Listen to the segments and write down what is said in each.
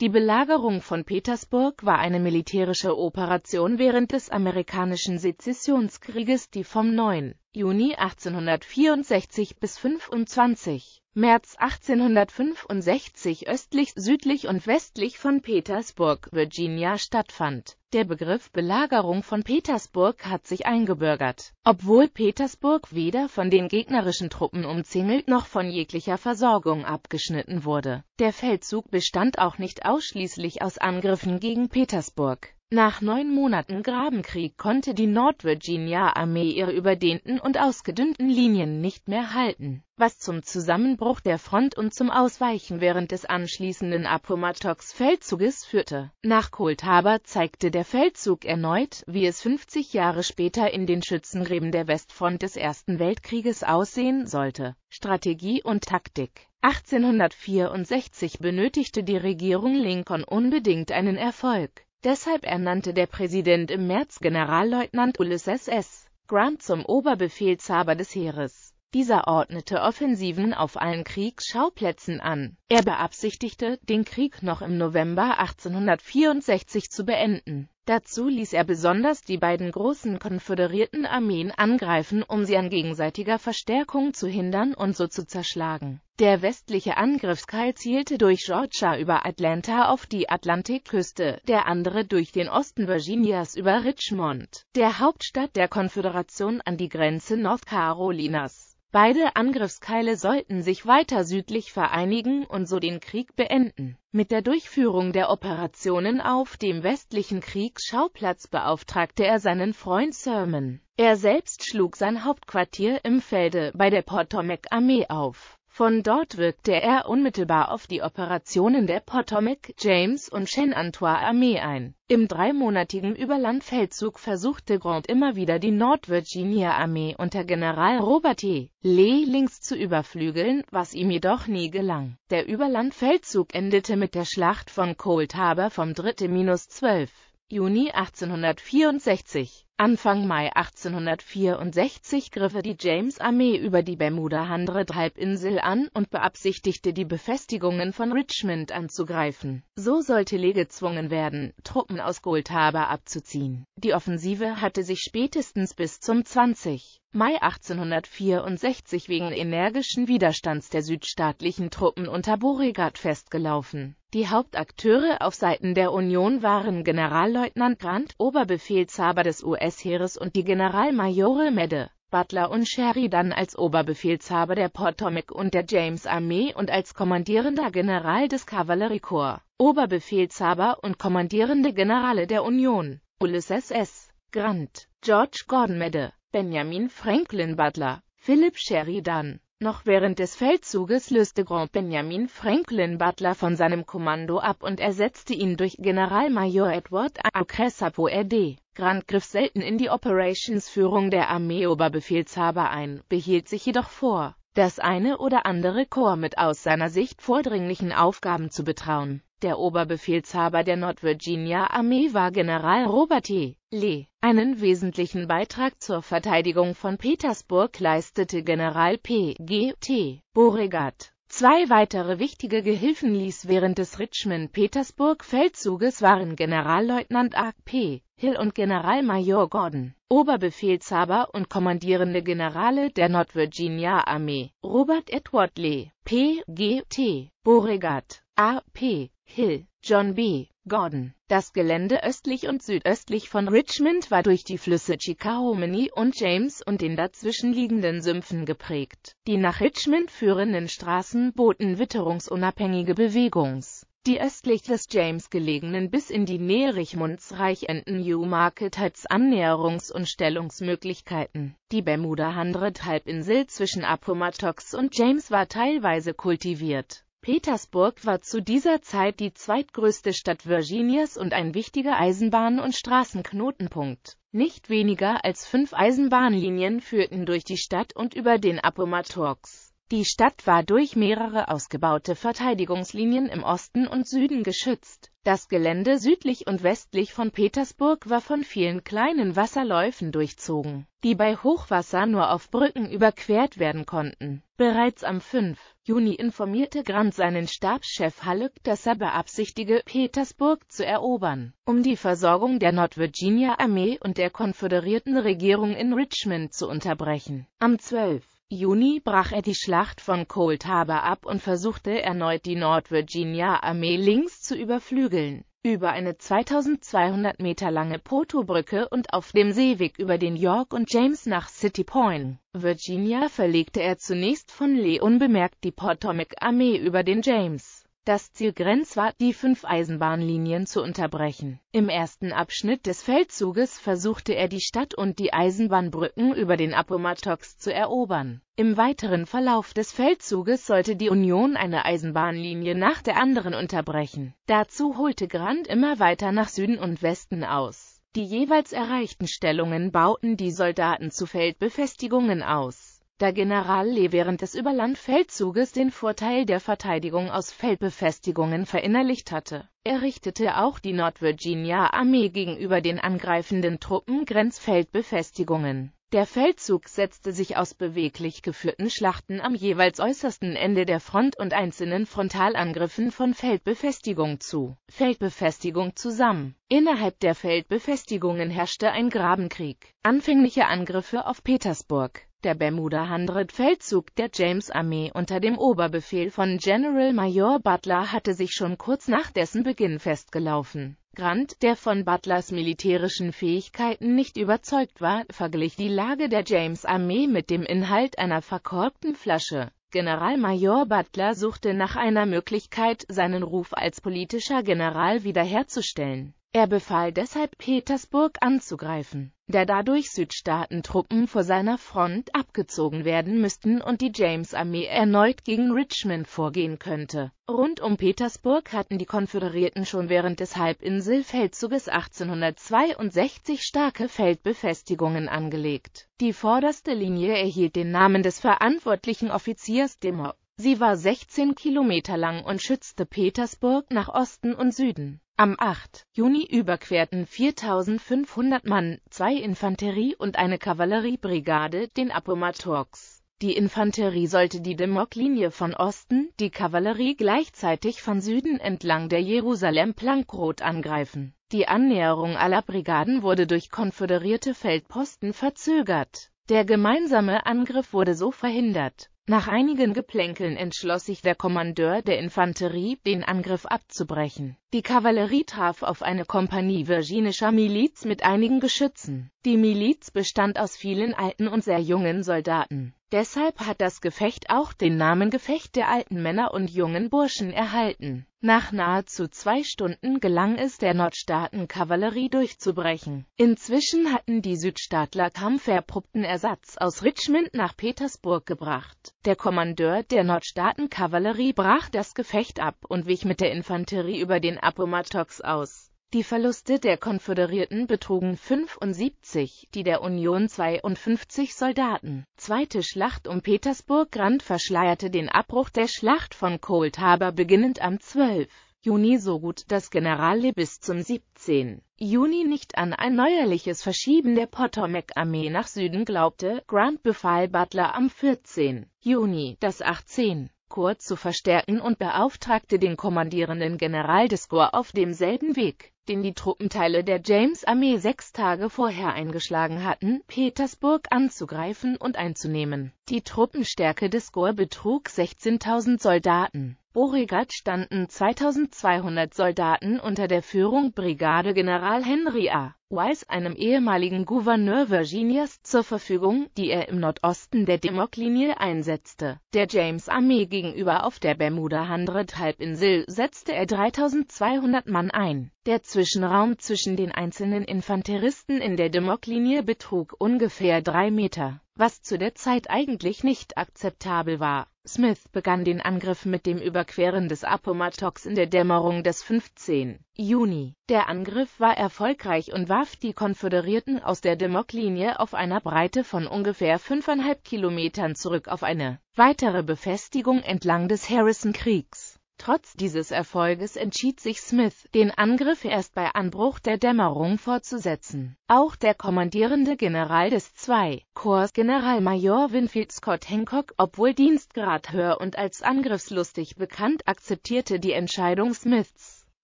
Die Belagerung von Petersburg war eine militärische Operation während des amerikanischen Sezessionskrieges, die vom 9. Juni 1864 bis 25. März 1865 östlich, südlich und westlich von Petersburg, Virginia stattfand. Der Begriff Belagerung von Petersburg hat sich eingebürgert, obwohl Petersburg weder von den gegnerischen Truppen umzingelt noch von jeglicher Versorgung abgeschnitten wurde. Der Feldzug bestand auch nicht ausschließlich aus Angriffen gegen Petersburg. Nach neun Monaten Grabenkrieg konnte die Nord-Virginia-Armee ihre überdehnten und ausgedünnten Linien nicht mehr halten, was zum Zusammenbruch der Front und zum Ausweichen während des anschließenden Appomattox-Feldzuges führte. Nach Cold Harbor zeigte der Feldzug erneut, wie es 50 Jahre später in den Schützengräben der Westfront des Ersten Weltkrieges aussehen sollte. Strategie und Taktik 1864 benötigte die Regierung Lincoln unbedingt einen Erfolg. Deshalb ernannte der Präsident im März Generalleutnant Ulysses S. Grant zum Oberbefehlshaber des Heeres. Dieser ordnete Offensiven auf allen Kriegsschauplätzen an. Er beabsichtigte, den Krieg noch im November 1864 zu beenden. Dazu ließ er besonders die beiden großen konföderierten Armeen angreifen, um sie an gegenseitiger Verstärkung zu hindern und so zu zerschlagen. Der westliche Angriffskeil zielte durch Georgia über Atlanta auf die Atlantikküste, der andere durch den Osten Virginias über Richmond, der Hauptstadt der Konföderation an die Grenze North Carolinas. Beide Angriffskeile sollten sich weiter südlich vereinigen und so den Krieg beenden. Mit der Durchführung der Operationen auf dem westlichen Kriegsschauplatz beauftragte er seinen Freund Sermon. Er selbst schlug sein Hauptquartier im Felde bei der Potomac-Armee auf von dort wirkte er unmittelbar auf die Operationen der Potomac, James und Shenandoah-Armee ein. Im dreimonatigen Überlandfeldzug versuchte Grant immer wieder die Nord-Virginia-Armee unter General Robert E. Lee links zu überflügeln, was ihm jedoch nie gelang. Der Überlandfeldzug endete mit der Schlacht von Cold Harbor vom 3.-12. Juni 1864. Anfang Mai 1864 griff die James-Armee über die bermuda handred halbinsel an und beabsichtigte die Befestigungen von Richmond anzugreifen. So sollte Lee gezwungen werden, Truppen aus Goldhaber abzuziehen. Die Offensive hatte sich spätestens bis zum 20. Mai 1864 wegen energischen Widerstands der südstaatlichen Truppen unter Beauregard festgelaufen. Die Hauptakteure auf Seiten der Union waren Generalleutnant Grant, Oberbefehlshaber des US-Heeres und die Generalmajore Medde, Butler und Sheridan als Oberbefehlshaber der Potomac und der James-Armee und als kommandierender General des Kavalleriekorps, Oberbefehlshaber und kommandierende Generale der Union, Ulysses S. Grant, George Gordon Medde, Benjamin Franklin Butler, Philip Sheridan. Noch während des Feldzuges löste Grand Benjamin Franklin Butler von seinem Kommando ab und ersetzte ihn durch Generalmajor Edward A. Cressapo R.D. Grant griff selten in die Operationsführung der Armeeoberbefehlshaber ein, behielt sich jedoch vor, das eine oder andere Korps mit aus seiner Sicht vordringlichen Aufgaben zu betrauen. Der Oberbefehlshaber der Nord-Virginia-Armee war General Robert E. Lee. Einen wesentlichen Beitrag zur Verteidigung von Petersburg leistete General P. G. T. Beauregard. Zwei weitere wichtige Gehilfen ließ während des Richmond-Petersburg-Feldzuges waren Generalleutnant A.P. Hill und Generalmajor Gordon, Oberbefehlshaber und kommandierende Generale der nord virginia armee Robert Edward Lee, P.G.T., Beauregard, A.P. Hill, John B. Gordon. Das Gelände östlich und südöstlich von Richmond war durch die Flüsse Chickahominy und James und den dazwischenliegenden Sümpfen geprägt. Die nach Richmond führenden Straßen boten witterungsunabhängige Bewegungs. Die östlich des James gelegenen bis in die Nähe Richmonds reich Newmarket als Annäherungs- und Stellungsmöglichkeiten. Die bermuda handred halbinsel zwischen Appomattox und James war teilweise kultiviert. Petersburg war zu dieser Zeit die zweitgrößte Stadt Virginias und ein wichtiger Eisenbahn- und Straßenknotenpunkt. Nicht weniger als fünf Eisenbahnlinien führten durch die Stadt und über den Appomattox. Die Stadt war durch mehrere ausgebaute Verteidigungslinien im Osten und Süden geschützt. Das Gelände südlich und westlich von Petersburg war von vielen kleinen Wasserläufen durchzogen, die bei Hochwasser nur auf Brücken überquert werden konnten. Bereits am 5. Juni informierte Grant seinen Stabschef Halleck, dass er beabsichtige, Petersburg zu erobern, um die Versorgung der Nord-Virginia-Armee und der konföderierten Regierung in Richmond zu unterbrechen. Am 12. Juni brach er die Schlacht von Cold Harbor ab und versuchte erneut die North Virginia Armee links zu überflügeln. Über eine 2200 Meter lange Potobrücke und auf dem Seeweg über den York und James nach City Point, Virginia verlegte er zunächst von Lee unbemerkt die Potomac-Armee über den James. Das Ziel Grenz war, die fünf Eisenbahnlinien zu unterbrechen. Im ersten Abschnitt des Feldzuges versuchte er die Stadt und die Eisenbahnbrücken über den Appomattox zu erobern. Im weiteren Verlauf des Feldzuges sollte die Union eine Eisenbahnlinie nach der anderen unterbrechen. Dazu holte Grant immer weiter nach Süden und Westen aus. Die jeweils erreichten Stellungen bauten die Soldaten zu Feldbefestigungen aus da General Lee während des Überlandfeldzuges den Vorteil der Verteidigung aus Feldbefestigungen verinnerlicht hatte. Er richtete auch die Virginia armee gegenüber den angreifenden Truppen Grenzfeldbefestigungen. Der Feldzug setzte sich aus beweglich geführten Schlachten am jeweils äußersten Ende der Front und einzelnen Frontalangriffen von Feldbefestigung zu Feldbefestigung zusammen. Innerhalb der Feldbefestigungen herrschte ein Grabenkrieg. Anfängliche Angriffe auf Petersburg der Bermuda-Hundred-Feldzug der James-Armee unter dem Oberbefehl von General Major Butler hatte sich schon kurz nach dessen Beginn festgelaufen. Grant, der von Butlers militärischen Fähigkeiten nicht überzeugt war, verglich die Lage der James-Armee mit dem Inhalt einer verkorbten Flasche. Generalmajor Butler suchte nach einer Möglichkeit, seinen Ruf als politischer General wiederherzustellen. Er befahl deshalb, Petersburg anzugreifen da dadurch Südstaatentruppen vor seiner Front abgezogen werden müssten und die James-Armee erneut gegen Richmond vorgehen könnte. Rund um Petersburg hatten die Konföderierten schon während des Halbinselfeldzuges 1862 starke Feldbefestigungen angelegt. Die vorderste Linie erhielt den Namen des verantwortlichen Offiziers Dimmer. Sie war 16 Kilometer lang und schützte Petersburg nach Osten und Süden. Am 8. Juni überquerten 4.500 Mann, zwei Infanterie- und eine Kavalleriebrigade, den Appomattox. Die Infanterie sollte die Demok-Linie von Osten, die Kavallerie gleichzeitig von Süden entlang der Jerusalem-Plankrot angreifen. Die Annäherung aller Brigaden wurde durch konföderierte Feldposten verzögert. Der gemeinsame Angriff wurde so verhindert. Nach einigen Geplänkeln entschloss sich der Kommandeur der Infanterie, den Angriff abzubrechen. Die Kavallerie traf auf eine Kompanie virginischer Miliz mit einigen Geschützen. Die Miliz bestand aus vielen alten und sehr jungen Soldaten. Deshalb hat das Gefecht auch den Namen Gefecht der alten Männer und jungen Burschen erhalten. Nach nahezu zwei Stunden gelang es der Nordstaaten-Kavallerie durchzubrechen. Inzwischen hatten die Südstaatler kampferprobten Ersatz aus Richmond nach Petersburg gebracht. Der Kommandeur der Nordstaaten-Kavallerie brach das Gefecht ab und wich mit der Infanterie über den Appomattox aus. Die Verluste der Konföderierten betrugen 75, die der Union 52 Soldaten. Zweite Schlacht um Petersburg Grand verschleierte den Abbruch der Schlacht von Cold Harbor beginnend am 12. Juni so gut, dass General Lee bis zum 17. Juni nicht an ein neuerliches Verschieben der Potomac-Armee nach Süden glaubte. Grant befahl Butler am 14. Juni, das 18. Korps zu verstärken und beauftragte den kommandierenden General des Korps auf demselben Weg, den die Truppenteile der James-Armee sechs Tage vorher eingeschlagen hatten, Petersburg anzugreifen und einzunehmen. Die Truppenstärke des Korps betrug 16.000 Soldaten. Beauregard standen 2200 Soldaten unter der Führung Brigadegeneral Henry A. Wise, einem ehemaligen Gouverneur Virginias, zur Verfügung, die er im Nordosten der Demoklinie einsetzte. Der James-Armee gegenüber auf der Bermuda-Hundred-Halbinsel setzte er 3200 Mann ein. Der Zwischenraum zwischen den einzelnen Infanteristen in der Demoklinie betrug ungefähr drei Meter was zu der Zeit eigentlich nicht akzeptabel war. Smith begann den Angriff mit dem Überqueren des Appomattox in der Dämmerung des 15. Juni. Der Angriff war erfolgreich und warf die Konföderierten aus der Demock-Linie auf einer Breite von ungefähr 5,5 Kilometern zurück auf eine weitere Befestigung entlang des Harrison-Kriegs. Trotz dieses Erfolges entschied sich Smith, den Angriff erst bei Anbruch der Dämmerung fortzusetzen. Auch der kommandierende General des II. Korps, Generalmajor Winfield Scott Hancock, obwohl Dienstgrad höher und als angriffslustig bekannt, akzeptierte die Entscheidung Smiths.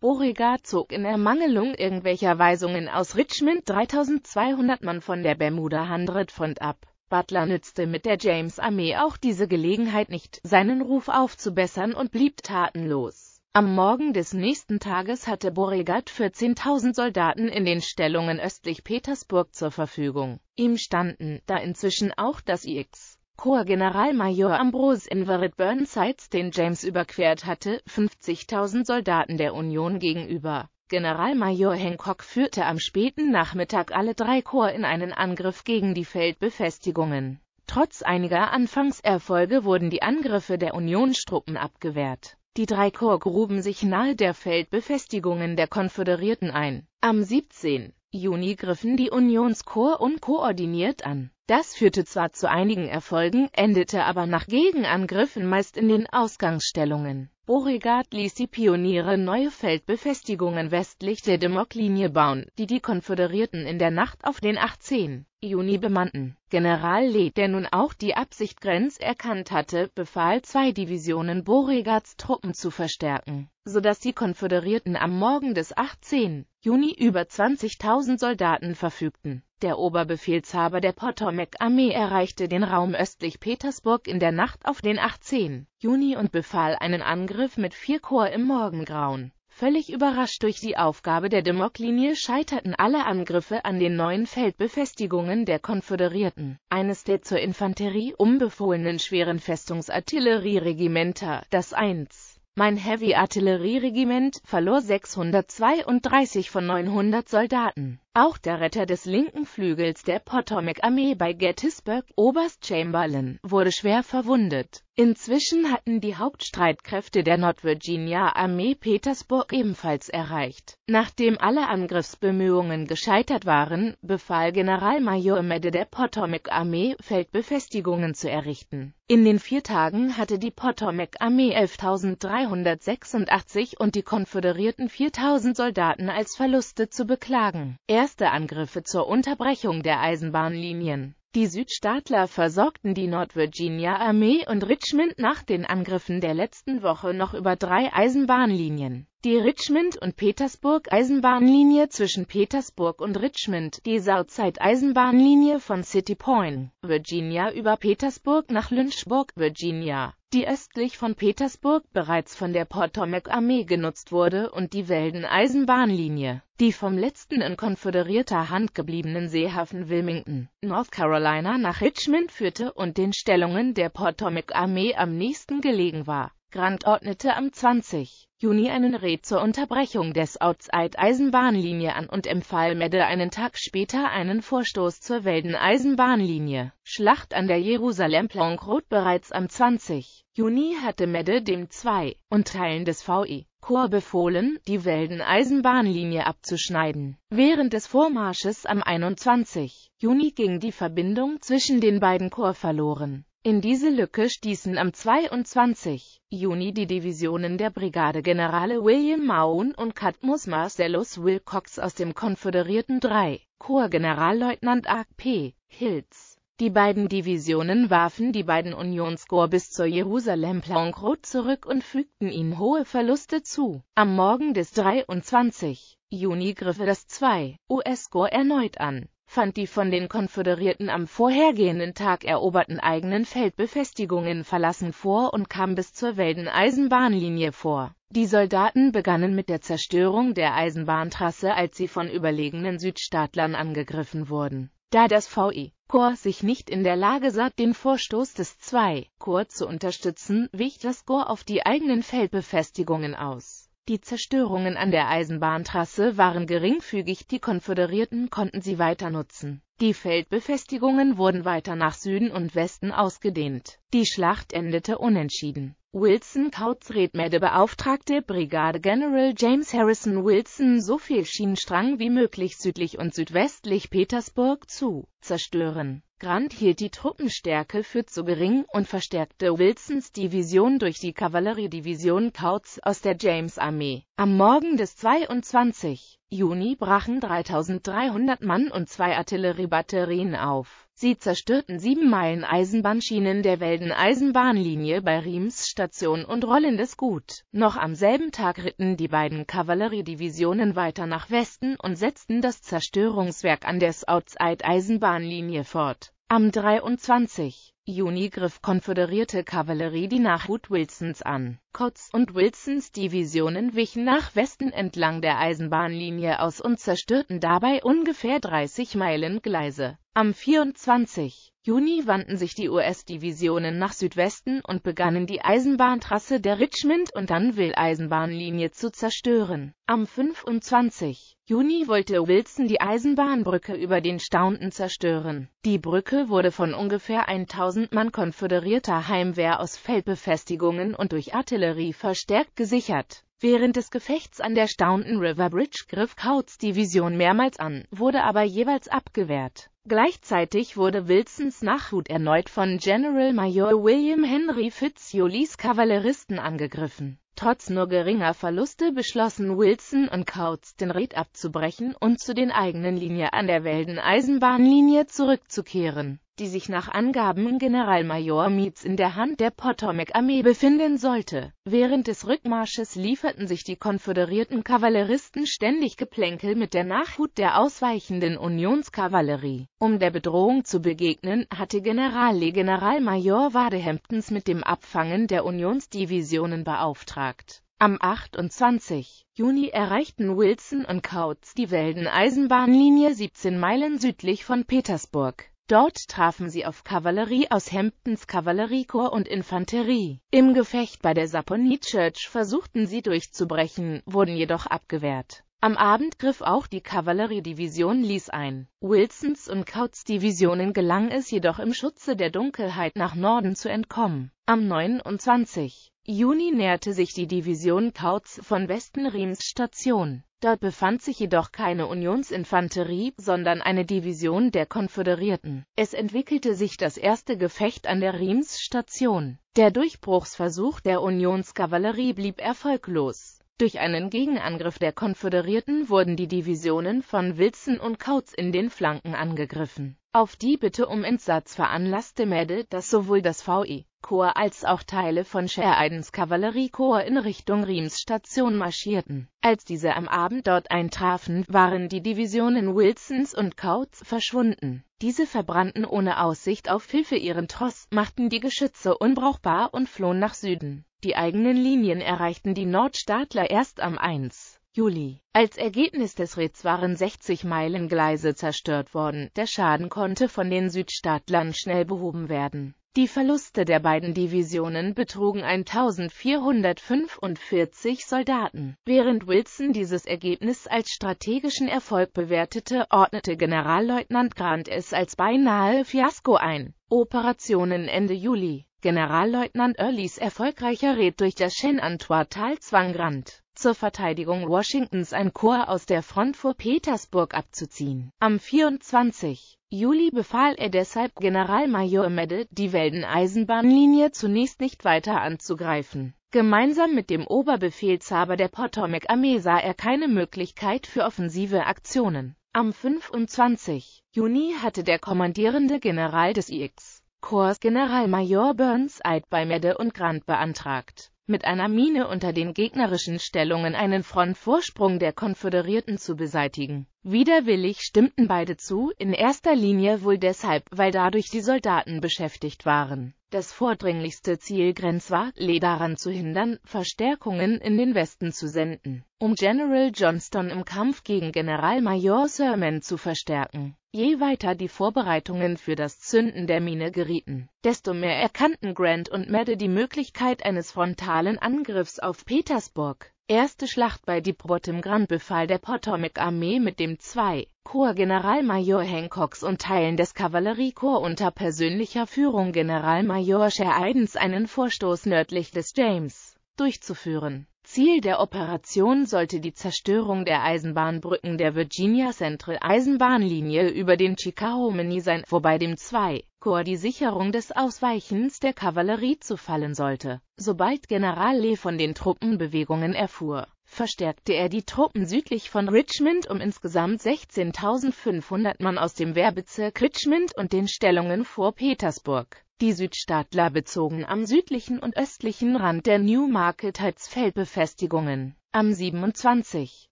Beauregard zog in Ermangelung irgendwelcher Weisungen aus Richmond 3200 Mann von der Bermuda Hundred Front ab. Butler nützte mit der James-Armee auch diese Gelegenheit nicht, seinen Ruf aufzubessern und blieb tatenlos. Am Morgen des nächsten Tages hatte Beauregard 14.000 Soldaten in den Stellungen östlich Petersburg zur Verfügung. Ihm standen, da inzwischen auch das IX. Korps Generalmajor Ambrose Everett Burnsides den James überquert hatte, 50.000 Soldaten der Union gegenüber. Generalmajor Hancock führte am späten Nachmittag alle drei Korps in einen Angriff gegen die Feldbefestigungen. Trotz einiger Anfangserfolge wurden die Angriffe der Unionstruppen abgewehrt. Die drei Korps gruben sich nahe der Feldbefestigungen der Konföderierten ein. Am 17. Juni griffen die Unionskorps unkoordiniert an. Das führte zwar zu einigen Erfolgen, endete aber nach Gegenangriffen meist in den Ausgangsstellungen. Beauregard ließ die Pioniere neue Feldbefestigungen westlich der Demok-Linie bauen, die die Konföderierten in der Nacht auf den 18. Juni bemannten. General Lee, der nun auch die Absichtgrenz erkannt hatte, befahl zwei Divisionen Beauregards Truppen zu verstärken, sodass die Konföderierten am Morgen des 18. Juni über 20.000 Soldaten verfügten. Der Oberbefehlshaber der Potomac-Armee erreichte den Raum östlich Petersburg in der Nacht auf den 18. Juni und befahl einen Angriff mit vier Korps im Morgengrauen. Völlig überrascht durch die Aufgabe der Demok-Linie scheiterten alle Angriffe an den neuen Feldbefestigungen der Konföderierten. Eines der zur Infanterie umbefohlenen schweren Festungsartillerieregimenter, das 1. Mein Heavy-Artillerieregiment, verlor 632 von 900 Soldaten. Auch der Retter des linken Flügels der Potomac-Armee bei Gettysburg, Oberst Chamberlain, wurde schwer verwundet. Inzwischen hatten die Hauptstreitkräfte der Nord-Virginia-Armee Petersburg ebenfalls erreicht. Nachdem alle Angriffsbemühungen gescheitert waren, befahl Generalmajor Medde der Potomac-Armee, Feldbefestigungen zu errichten. In den vier Tagen hatte die Potomac-Armee 11.386 und die Konföderierten 4.000 Soldaten als Verluste zu beklagen erste Angriffe zur Unterbrechung der Eisenbahnlinien. Die Südstaatler versorgten die Nord-Virginia-Armee und Richmond nach den Angriffen der letzten Woche noch über drei Eisenbahnlinien die Richmond- und Petersburg-Eisenbahnlinie zwischen Petersburg und Richmond, die Southside-Eisenbahnlinie von City Point, Virginia über Petersburg nach Lynchburg, Virginia, die östlich von Petersburg bereits von der Potomac-Armee genutzt wurde und die Weldon-Eisenbahnlinie, die vom letzten in konföderierter Hand gebliebenen Seehafen Wilmington, North Carolina nach Richmond führte und den Stellungen der Potomac-Armee am nächsten gelegen war Grant ordnete am 20. Juni einen Red zur Unterbrechung des Outside-Eisenbahnlinie an und empfahl Medde einen Tag später einen Vorstoß zur Welden-Eisenbahnlinie. Schlacht an der Jerusalem-Planck-Route Bereits am 20. Juni hatte Medde dem 2. und Teilen des VI. Korps e befohlen, die Welden-Eisenbahnlinie abzuschneiden. Während des Vormarsches am 21. Juni ging die Verbindung zwischen den beiden Korps verloren. In diese Lücke stießen am 22. Juni die Divisionen der Brigadegenerale William Mahone und Cadmus Marcellus Wilcox aus dem konföderierten 3. Korps Generalleutnant Ark P. Hills. Die beiden Divisionen warfen die beiden Unionskorps bis zur Jerusalem-Plankrot zurück und fügten ihnen hohe Verluste zu. Am Morgen des 23. Juni griff das 2. US-Korps erneut an fand die von den Konföderierten am vorhergehenden Tag eroberten eigenen Feldbefestigungen verlassen vor und kam bis zur Welden-Eisenbahnlinie vor. Die Soldaten begannen mit der Zerstörung der Eisenbahntrasse, als sie von überlegenen Südstaatlern angegriffen wurden. Da das VI Korps sich nicht in der Lage sah, den Vorstoß des II Korps zu unterstützen, wich das Korps auf die eigenen Feldbefestigungen aus die Zerstörungen an der Eisenbahntrasse waren geringfügig, die Konföderierten konnten sie weiter nutzen. Die Feldbefestigungen wurden weiter nach Süden und Westen ausgedehnt. Die Schlacht endete unentschieden. Wilson Kautz Redmede beauftragte Brigadegeneral James Harrison Wilson so viel Schienenstrang wie möglich südlich und südwestlich Petersburg zu zerstören. Grant hielt die Truppenstärke für zu gering und verstärkte Wilsons Division durch die Kavalleriedivision Kautz aus der James-Armee. Am Morgen des 22. Juni brachen 3.300 Mann und zwei Artilleriebatterien auf Sie zerstörten sieben Meilen Eisenbahnschienen der Welden-Eisenbahnlinie bei Riems Station und rollendes Gut. Noch am selben Tag ritten die beiden Kavalleriedivisionen weiter nach Westen und setzten das Zerstörungswerk an der Southside-Eisenbahnlinie fort. Am 23. Juni griff konföderierte Kavallerie die Nachhut Wilsons an. Kotz und Wilsons Divisionen wichen nach Westen entlang der Eisenbahnlinie aus und zerstörten dabei ungefähr 30 Meilen Gleise. Am 24. Juni wandten sich die US-Divisionen nach Südwesten und begannen die Eisenbahntrasse der Richmond- und dunville eisenbahnlinie zu zerstören. Am 25. Juni wollte Wilson die Eisenbahnbrücke über den Staunton zerstören. Die Brücke wurde von ungefähr 1000 Mann konföderierter Heimwehr aus Feldbefestigungen und durch Artillerie verstärkt gesichert. Während des Gefechts an der Staunton River Bridge griff Coutes Division mehrmals an, wurde aber jeweils abgewehrt. Gleichzeitig wurde Wilsons Nachhut erneut von General Major William Henry fitz Jolies Kavalleristen angegriffen. Trotz nur geringer Verluste beschlossen Wilson und Coutts den Raid abzubrechen und zu den eigenen Linien an der Welden-Eisenbahnlinie zurückzukehren die sich nach Angaben Generalmajor Meades in der Hand der Potomac-Armee befinden sollte. Während des Rückmarsches lieferten sich die konföderierten Kavalleristen ständig Geplänkel mit der Nachhut der ausweichenden Unionskavallerie. Um der Bedrohung zu begegnen, hatte Generallehr Generalmajor Wadehamptons mit dem Abfangen der Unionsdivisionen beauftragt. Am 28. Juni erreichten Wilson und Kautz die Welden-Eisenbahnlinie 17 Meilen südlich von Petersburg. Dort trafen sie auf Kavallerie aus Hamptons Kavalleriekorps und Infanterie. Im Gefecht bei der Saponi Church versuchten sie durchzubrechen, wurden jedoch abgewehrt. Am Abend griff auch die Kavalleriedivision Lees ein. Wilsons und Couts Divisionen gelang es jedoch im Schutze der Dunkelheit nach Norden zu entkommen. Am 29. Juni näherte sich die Division Kautz von Westen Riems Station. Dort befand sich jedoch keine Unionsinfanterie, sondern eine Division der Konföderierten. Es entwickelte sich das erste Gefecht an der Riems Station. Der Durchbruchsversuch der Unionskavallerie blieb erfolglos. Durch einen Gegenangriff der Konföderierten wurden die Divisionen von Wilson und Kautz in den Flanken angegriffen. Auf die Bitte um Entsatz veranlasste Mädel, dass sowohl das VI. Korps als auch Teile von Sheridans Kavalleriekorps in Richtung Riems Station marschierten. Als diese am Abend dort eintrafen, waren die Divisionen Wilsons und Kautz verschwunden. Diese verbrannten ohne Aussicht auf Hilfe ihren Tross, machten die Geschütze unbrauchbar und flohen nach Süden. Die eigenen Linien erreichten die Nordstaatler erst am 1. Juli. Als Ergebnis des Reds waren 60 Meilen Gleise zerstört worden. Der Schaden konnte von den Südstaatlern schnell behoben werden. Die Verluste der beiden Divisionen betrugen 1445 Soldaten. Während Wilson dieses Ergebnis als strategischen Erfolg bewertete, ordnete Generalleutnant Grant es als beinahe Fiasko ein. Operationen Ende Juli Generalleutnant Earlys erfolgreicher Raid durch das Shenandoah-Tal zwang Grant, zur Verteidigung Washingtons ein Korps aus der Front vor Petersburg abzuziehen. Am 24. Juli befahl er deshalb Generalmajor Medde, die Welden-Eisenbahnlinie zunächst nicht weiter anzugreifen. Gemeinsam mit dem Oberbefehlshaber der Potomac-Armee sah er keine Möglichkeit für offensive Aktionen. Am 25. Juni hatte der kommandierende General des IX. Korps Generalmajor Burns Eid bei Medde und Grant beantragt, mit einer Mine unter den gegnerischen Stellungen einen Frontvorsprung der Konföderierten zu beseitigen. Widerwillig stimmten beide zu, in erster Linie wohl deshalb, weil dadurch die Soldaten beschäftigt waren. Das vordringlichste Ziel Grenz war, Lee daran zu hindern, Verstärkungen in den Westen zu senden, um General Johnston im Kampf gegen Generalmajor Sherman zu verstärken. Je weiter die Vorbereitungen für das Zünden der Mine gerieten, desto mehr erkannten Grant und Madde die Möglichkeit eines frontalen Angriffs auf Petersburg. Erste Schlacht bei Deepwater im Grand Befall der Potomac-Armee mit dem 2. Korps Generalmajor Hancocks und Teilen des Kavalleriekorps unter persönlicher Führung Generalmajor Sheridans einen Vorstoß nördlich des James durchzuführen. Ziel der Operation sollte die Zerstörung der Eisenbahnbrücken der Virginia Central Eisenbahnlinie über den Chickahominy sein, wobei dem 2. Korps die Sicherung des Ausweichens der Kavallerie zu fallen sollte. Sobald General Lee von den Truppenbewegungen erfuhr, verstärkte er die Truppen südlich von Richmond um insgesamt 16.500 Mann aus dem Wehrbezirk Richmond und den Stellungen vor Petersburg. Die Südstaatler bezogen am südlichen und östlichen Rand der New Market Heads Feldbefestigungen. Am 27.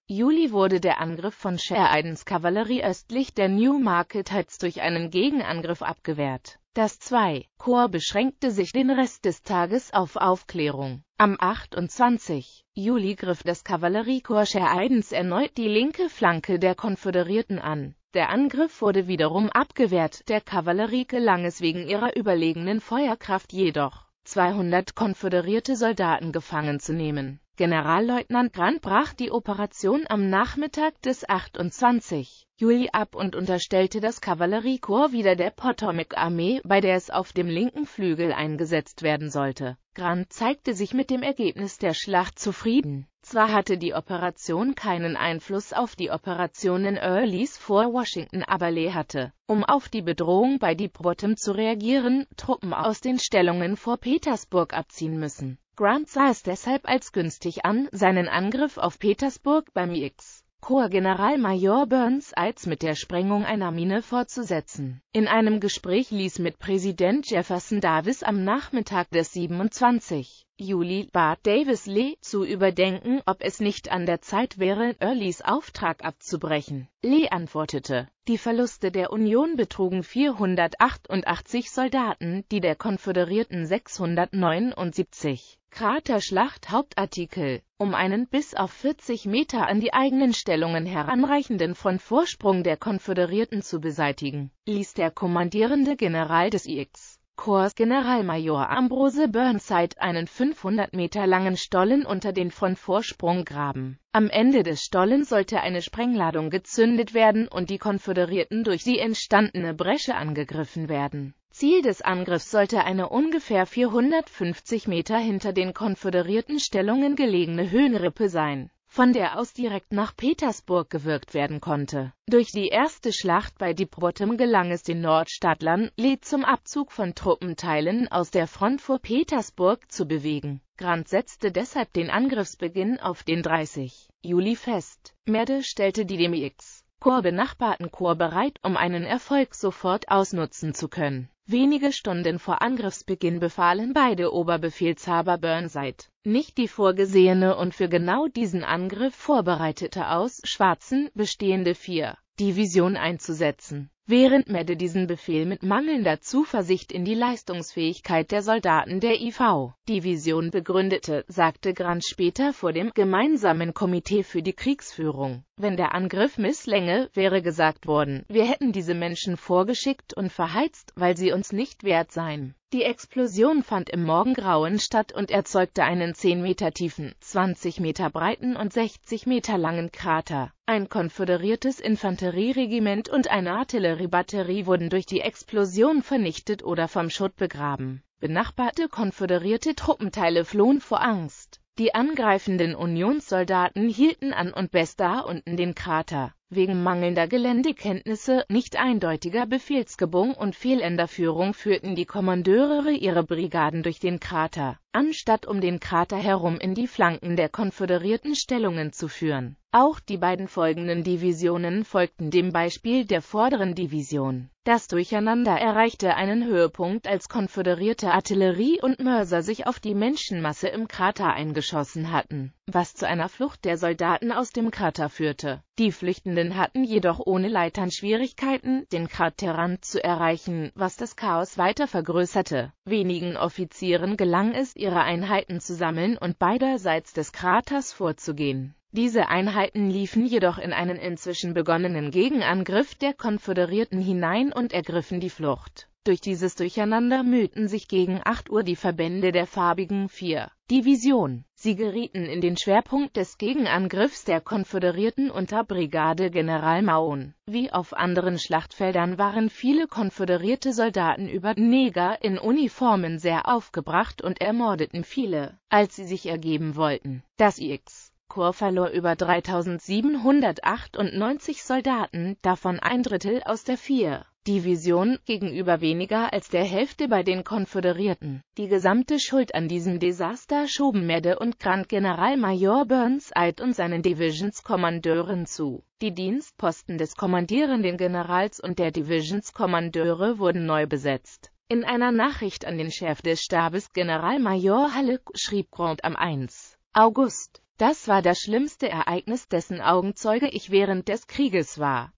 Juli wurde der Angriff von Sheridans äh, Kavallerie östlich der New Market Heights durch einen Gegenangriff abgewehrt. Das 2. Korps beschränkte sich den Rest des Tages auf Aufklärung. Am 28. Juli griff das Kavalleriekorps Sheridans äh, erneut die linke Flanke der Konföderierten an. Der Angriff wurde wiederum abgewehrt, der Kavallerie gelang es wegen ihrer überlegenen Feuerkraft jedoch, 200 konföderierte Soldaten gefangen zu nehmen. Generalleutnant Grant brach die Operation am Nachmittag des 28. Juli ab und unterstellte das Kavalleriekorps wieder der Potomac-Armee, bei der es auf dem linken Flügel eingesetzt werden sollte. Grant zeigte sich mit dem Ergebnis der Schlacht zufrieden. Zwar hatte die Operation keinen Einfluss auf die Operationen Earlys vor Washington, aber Lee hatte, um auf die Bedrohung bei Deep Bottom zu reagieren, Truppen aus den Stellungen vor Petersburg abziehen müssen. Grant sah es deshalb als günstig an, seinen Angriff auf Petersburg beim X. Korps Generalmajor Burns als mit der Sprengung einer Mine fortzusetzen. In einem Gespräch ließ mit Präsident Jefferson Davis am Nachmittag des 27. Juli bat Davis Lee zu überdenken, ob es nicht an der Zeit wäre, Earlys Auftrag abzubrechen. Lee antwortete, die Verluste der Union betrugen 488 Soldaten, die der Konföderierten 679. Kraterschlacht Hauptartikel um einen bis auf 40 Meter an die eigenen Stellungen heranreichenden von Vorsprung der Konföderierten zu beseitigen, ließ der kommandierende General des IX. Korps Generalmajor Ambrose Burnside einen 500 Meter langen Stollen unter den von Vorsprung graben. Am Ende des Stollens sollte eine Sprengladung gezündet werden und die Konföderierten durch die entstandene Bresche angegriffen werden. Ziel des Angriffs sollte eine ungefähr 450 Meter hinter den konföderierten Stellungen gelegene Höhenrippe sein von der aus direkt nach Petersburg gewirkt werden konnte. Durch die erste Schlacht bei Diebbottom gelang es den Nordstadtlern, Lee zum Abzug von Truppenteilen aus der Front vor Petersburg zu bewegen. Grant setzte deshalb den Angriffsbeginn auf den 30. Juli fest. Merde stellte die dem X. Korps benachbarten Korps bereit, um einen Erfolg sofort ausnutzen zu können. Wenige Stunden vor Angriffsbeginn befahlen beide Oberbefehlshaber Burnside, nicht die vorgesehene und für genau diesen Angriff vorbereitete aus Schwarzen bestehende vier Division einzusetzen während Medde diesen Befehl mit mangelnder Zuversicht in die Leistungsfähigkeit der Soldaten der IV-Division begründete, sagte Grant später vor dem gemeinsamen Komitee für die Kriegsführung. Wenn der Angriff misslänge, wäre gesagt worden, wir hätten diese Menschen vorgeschickt und verheizt, weil sie uns nicht wert seien. Die Explosion fand im Morgengrauen statt und erzeugte einen 10 Meter tiefen, 20 Meter breiten und 60 Meter langen Krater. Ein konföderiertes Infanterieregiment und eine Artilleriebatterie wurden durch die Explosion vernichtet oder vom Schutt begraben. Benachbarte konföderierte Truppenteile flohen vor Angst. Die angreifenden Unionssoldaten hielten an und bestar unten den Krater wegen mangelnder Geländekenntnisse, nicht eindeutiger Befehlsgebung und fehlender Führung führten die Kommandeure ihre Brigaden durch den Krater, anstatt um den Krater herum in die Flanken der konföderierten Stellungen zu führen. Auch die beiden folgenden Divisionen folgten dem Beispiel der vorderen Division. Das Durcheinander erreichte einen Höhepunkt, als konföderierte Artillerie und Mörser sich auf die Menschenmasse im Krater eingeschossen hatten, was zu einer Flucht der Soldaten aus dem Krater führte. Die Flüchtenden hatten jedoch ohne Leitern Schwierigkeiten, den Kraterrand zu erreichen, was das Chaos weiter vergrößerte. Wenigen Offizieren gelang es, ihre Einheiten zu sammeln und beiderseits des Kraters vorzugehen. Diese Einheiten liefen jedoch in einen inzwischen begonnenen Gegenangriff der Konföderierten hinein und ergriffen die Flucht. Durch dieses Durcheinander mühten sich gegen 8 Uhr die Verbände der farbigen 4. Division. Sie gerieten in den Schwerpunkt des Gegenangriffs der Konföderierten unter Brigade General Maun. Wie auf anderen Schlachtfeldern waren viele konföderierte Soldaten über Neger in Uniformen sehr aufgebracht und ermordeten viele, als sie sich ergeben wollten. Das IX Korps verlor über 3.798 Soldaten, davon ein Drittel aus der 4. Division gegenüber weniger als der Hälfte bei den Konföderierten. Die gesamte Schuld an diesem Desaster schoben Medde und Grand Generalmajor Burns Eid und seinen Divisionskommandeuren zu. Die Dienstposten des kommandierenden Generals und der Divisionskommandeure wurden neu besetzt. In einer Nachricht an den Chef des Stabes Generalmajor Halleck schrieb Grant am 1. August das war das schlimmste Ereignis, dessen Augenzeuge ich während des Krieges war.